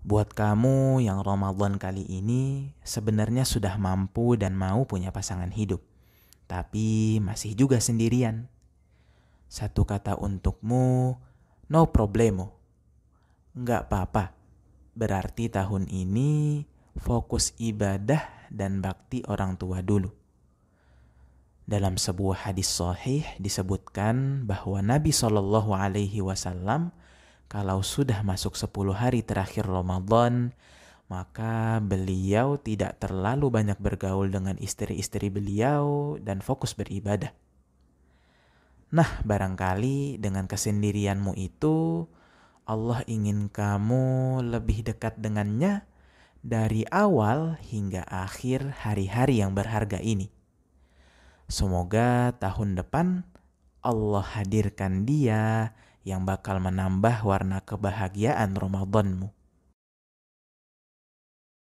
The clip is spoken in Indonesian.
Buat kamu yang Ramadan kali ini sebenarnya sudah mampu dan mau punya pasangan hidup, tapi masih juga sendirian. Satu kata untukmu, no problemo. Nggak apa-apa, berarti tahun ini fokus ibadah dan bakti orang tua dulu. Dalam sebuah hadis sahih disebutkan bahwa Nabi Shallallahu Alaihi Wasallam kalau sudah masuk 10 hari terakhir Ramadan, maka beliau tidak terlalu banyak bergaul dengan istri-istri beliau dan fokus beribadah. Nah, barangkali dengan kesendirianmu itu, Allah ingin kamu lebih dekat dengannya dari awal hingga akhir hari-hari yang berharga ini. Semoga tahun depan Allah hadirkan dia yang bakal menambah warna kebahagiaan Ramadanmu.